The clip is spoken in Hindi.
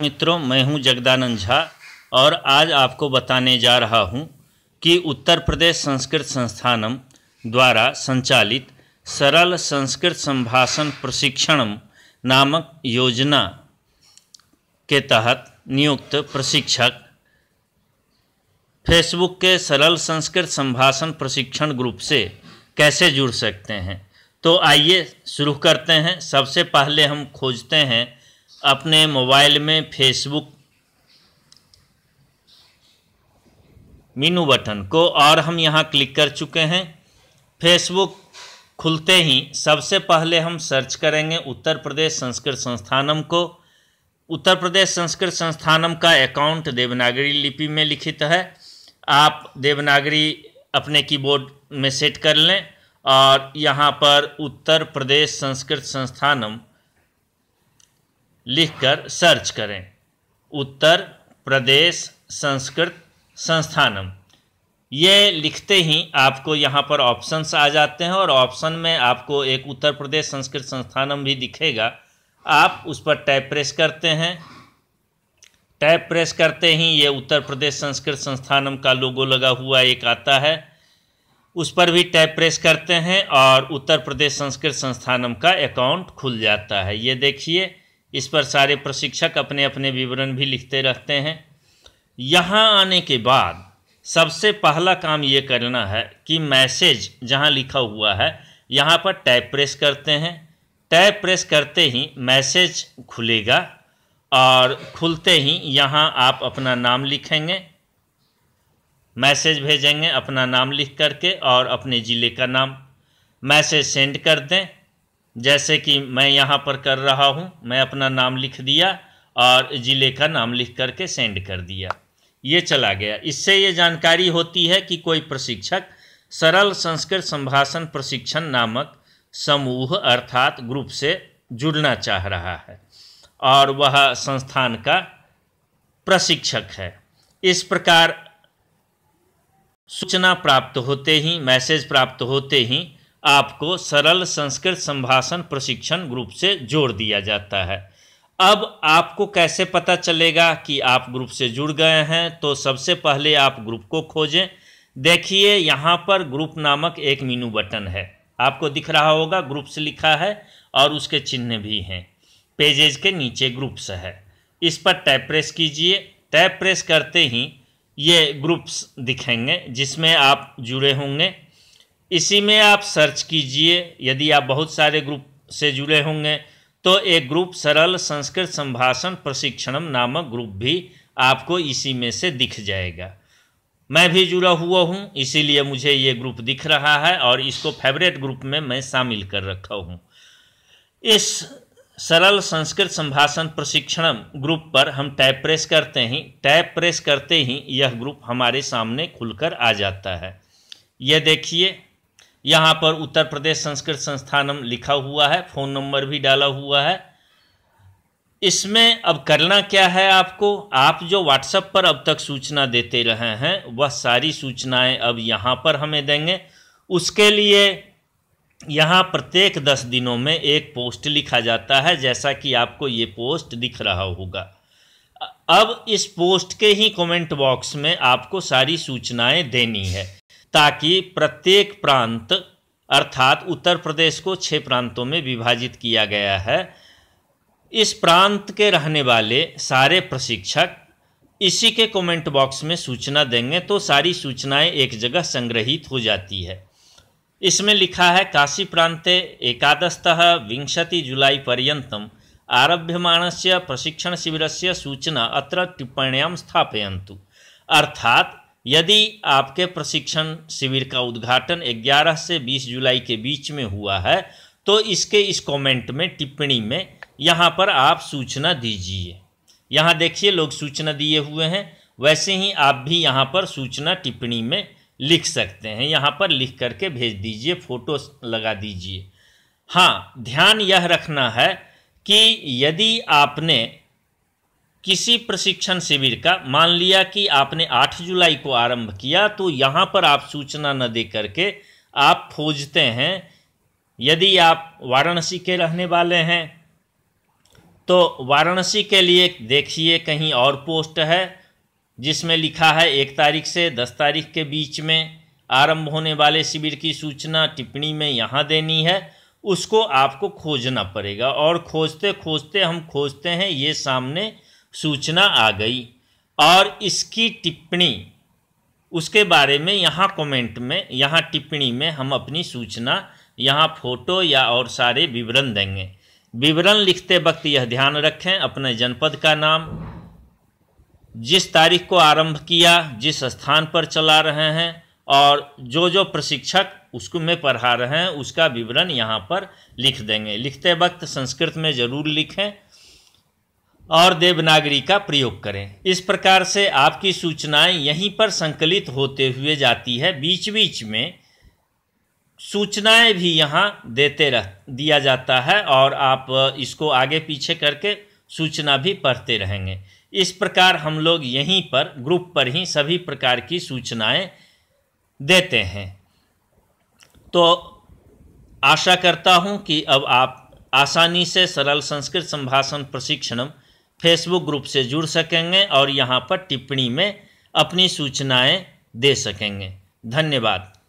मित्रों मैं हूं जगदानंद झा और आज आपको बताने जा रहा हूं कि उत्तर प्रदेश संस्कृत संस्थानम द्वारा संचालित सरल संस्कृत संभाषण प्रशिक्षणम नामक योजना के तहत नियुक्त प्रशिक्षक फेसबुक के सरल संस्कृत संभाषण प्रशिक्षण ग्रुप से कैसे जुड़ सकते हैं तो आइए शुरू करते हैं सबसे पहले हम खोजते हैं अपने मोबाइल में फेसबुक मीनू बटन को और हम यहाँ क्लिक कर चुके हैं फेसबुक खुलते ही सबसे पहले हम सर्च करेंगे उत्तर प्रदेश संस्कृत संस्थानम को उत्तर प्रदेश संस्कृत संस्थानम का अकाउंट देवनागरी लिपि में लिखित है आप देवनागरी अपने कीबोर्ड में सेट कर लें और यहाँ पर उत्तर प्रदेश संस्कृत संस्थानम लिखकर सर्च करें उत्तर प्रदेश संस्कृत संस्थानम ये लिखते ही आपको यहाँ पर ऑप्शंस आ जाते हैं और ऑप्शन में आपको एक उत्तर प्रदेश संस्कृत संस्थानम भी दिखेगा आप उस पर टैप प्रेस करते हैं टैप प्रेस करते ही ये उत्तर प्रदेश संस्कृत संस्थानम का लोगो लगा हुआ एक आता है उस पर भी टैप प्रेस करते हैं और उत्तर प्रदेश संस्कृत संस्थानम का अकाउंट खुल जाता है ये देखिए इस पर सारे प्रशिक्षक अपने अपने विवरण भी लिखते रहते हैं यहाँ आने के बाद सबसे पहला काम ये करना है कि मैसेज जहाँ लिखा हुआ है यहाँ पर टैप प्रेस करते हैं टैप प्रेस करते ही मैसेज खुलेगा और खुलते ही यहाँ आप अपना नाम लिखेंगे मैसेज भेजेंगे अपना नाम लिख करके और अपने ज़िले का नाम मैसेज सेंड कर दें जैसे कि मैं यहाँ पर कर रहा हूँ मैं अपना नाम लिख दिया और ज़िले का नाम लिख करके सेंड कर दिया ये चला गया इससे ये जानकारी होती है कि कोई प्रशिक्षक सरल संस्कृत संभाषण प्रशिक्षण नामक समूह अर्थात ग्रुप से जुड़ना चाह रहा है और वह संस्थान का प्रशिक्षक है इस प्रकार सूचना प्राप्त होते ही मैसेज प्राप्त होते ही आपको सरल संस्कृत संभाषण प्रशिक्षण ग्रुप से जोड़ दिया जाता है अब आपको कैसे पता चलेगा कि आप ग्रुप से जुड़ गए हैं तो सबसे पहले आप ग्रुप को खोजें देखिए यहाँ पर ग्रुप नामक एक मीनू बटन है आपको दिख रहा होगा ग्रुप्स लिखा है और उसके चिन्ह भी हैं पेजेज के नीचे ग्रुप्स है इस पर टैप प्रेस कीजिए टैप प्रेस करते ही ये ग्रुप्स दिखेंगे जिसमें आप जुड़े होंगे इसी में आप सर्च कीजिए यदि आप बहुत सारे ग्रुप से जुड़े होंगे तो एक ग्रुप सरल संस्कृत संभाषण प्रशिक्षणम नामक ग्रुप भी आपको इसी में से दिख जाएगा मैं भी जुड़ा हुआ हूँ इसीलिए मुझे ये ग्रुप दिख रहा है और इसको फेवरेट ग्रुप में मैं शामिल कर रखा हूँ इस सरल संस्कृत संभाषण प्रशिक्षणम ग्रुप पर हम टैप प्रेस करते ही टैप प्रेस करते ही यह ग्रुप हमारे सामने खुलकर आ जाता है यह देखिए यहाँ पर उत्तर प्रदेश संस्कृत संस्थानम लिखा हुआ है फ़ोन नंबर भी डाला हुआ है इसमें अब करना क्या है आपको आप जो व्हाट्सएप पर अब तक सूचना देते रहे हैं वह सारी सूचनाएं अब यहाँ पर हमें देंगे उसके लिए यहाँ प्रत्येक दस दिनों में एक पोस्ट लिखा जाता है जैसा कि आपको ये पोस्ट दिख रहा होगा अब इस पोस्ट के ही कमेंट बॉक्स में आपको सारी सूचनाएं देनी है ताकि प्रत्येक प्रांत अर्थात उत्तर प्रदेश को छः प्रांतों में विभाजित किया गया है इस प्रांत के रहने वाले सारे प्रशिक्षक इसी के कमेंट बॉक्स में सूचना देंगे तो सारी सूचनाएं एक जगह संग्रहित हो जाती है इसमें लिखा है काशी प्रांते एकादशतः विंशति जुलाई पर्यतम आरभ्यमाण से प्रशिक्षण से सूचना अत्र टिप्पण्यां स्थापयंतु अर्थात यदि आपके प्रशिक्षण शिविर का उद्घाटन 11 से 20 जुलाई के बीच में हुआ है तो इसके इस कमेंट में टिप्पणी में यहाँ पर आप सूचना दीजिए यहाँ देखिए लोग सूचना दिए हुए हैं वैसे ही आप भी यहाँ पर सूचना टिप्पणी में लिख सकते हैं यहाँ पर लिख करके भेज दीजिए फोटो लगा दीजिए हाँ ध्यान यह रखना है कि यदि आपने किसी प्रशिक्षण शिविर का मान लिया कि आपने 8 जुलाई को आरंभ किया तो यहाँ पर आप सूचना न दे करके आप खोजते हैं यदि आप वाराणसी के रहने वाले हैं तो वाराणसी के लिए देखिए कहीं और पोस्ट है जिसमें लिखा है एक तारीख से दस तारीख के बीच में आरंभ होने वाले शिविर की सूचना टिप्पणी में यहाँ देनी है उसको आपको खोजना पड़ेगा और खोजते खोजते हम खोजते हैं ये सामने सूचना आ गई और इसकी टिप्पणी उसके बारे में यहाँ कमेंट में यहाँ टिप्पणी में हम अपनी सूचना यहाँ फोटो या और सारे विवरण देंगे विवरण लिखते वक्त यह ध्यान रखें अपने जनपद का नाम जिस तारीख को आरंभ किया जिस स्थान पर चला रहे हैं और जो जो प्रशिक्षक उसको में पढ़ा रहे हैं उसका विवरण यहाँ पर लिख देंगे लिखते वक्त संस्कृत में ज़रूर लिखें और देवनागरी का प्रयोग करें इस प्रकार से आपकी सूचनाएं यहीं पर संकलित होते हुए जाती है बीच बीच में सूचनाएं भी यहाँ देते रह दिया जाता है और आप इसको आगे पीछे करके सूचना भी पढ़ते रहेंगे इस प्रकार हम लोग यहीं पर ग्रुप पर ही सभी प्रकार की सूचनाएं देते हैं तो आशा करता हूं कि अब आप आसानी से सरल संस्कृत संभाषण प्रशिक्षणम फेसबुक ग्रुप से जुड़ सकेंगे और यहाँ पर टिप्पणी में अपनी सूचनाएं दे सकेंगे धन्यवाद